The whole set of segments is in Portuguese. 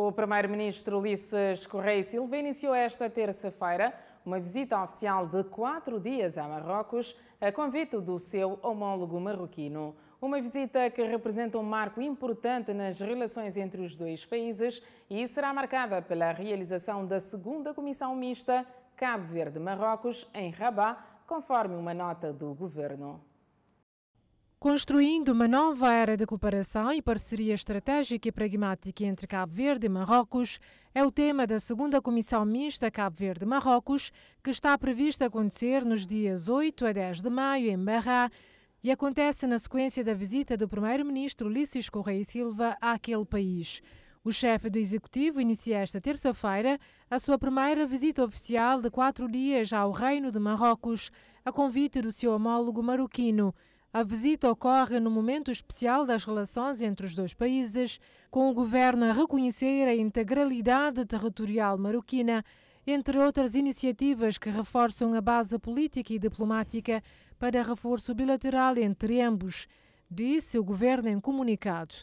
O primeiro-ministro Ulisses Correia Silva iniciou esta terça-feira uma visita oficial de quatro dias a Marrocos, a convite do seu homólogo marroquino. Uma visita que representa um marco importante nas relações entre os dois países e será marcada pela realização da segunda comissão mista Cabo Verde-Marrocos em Rabat, conforme uma nota do governo. Construindo uma nova era de cooperação e parceria estratégica e pragmática entre Cabo Verde e Marrocos, é o tema da segunda Comissão Mista Cabo Verde-Marrocos, que está prevista acontecer nos dias 8 a 10 de maio em Barra e acontece na sequência da visita do primeiro-ministro Ulisses Correia Silva àquele país. O chefe do executivo inicia esta terça-feira a sua primeira visita oficial de quatro dias ao Reino de Marrocos, a convite do seu homólogo marroquino. A visita ocorre no momento especial das relações entre os dois países, com o governo a reconhecer a integralidade territorial marroquina, entre outras iniciativas que reforçam a base política e diplomática para reforço bilateral entre ambos, disse o governo em comunicado.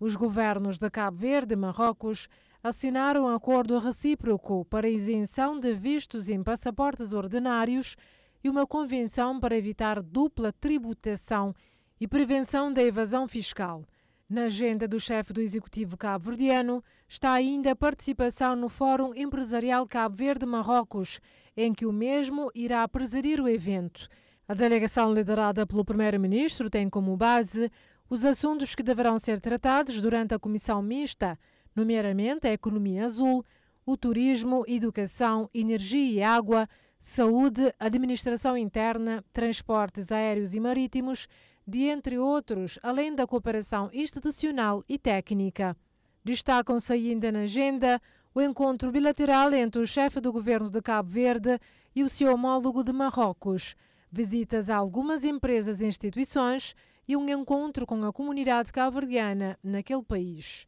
Os governos de Cabo Verde e Marrocos assinaram um acordo recíproco para isenção de vistos em passaportes ordinários e uma convenção para evitar dupla tributação e prevenção da evasão fiscal. Na agenda do chefe do Executivo cabo-verdiano está ainda a participação no Fórum Empresarial Cabo Verde-Marrocos, em que o mesmo irá presidir o evento. A delegação liderada pelo Primeiro-Ministro tem como base os assuntos que deverão ser tratados durante a comissão mista, nomeadamente a economia azul, o turismo, educação, energia e água, saúde, administração interna, transportes aéreos e marítimos, de entre outros, além da cooperação institucional e técnica. Destacam-se ainda na agenda o encontro bilateral entre o chefe do governo de Cabo Verde e o seu homólogo de Marrocos, visitas a algumas empresas e instituições e um encontro com a comunidade cabo-verdiana naquele país.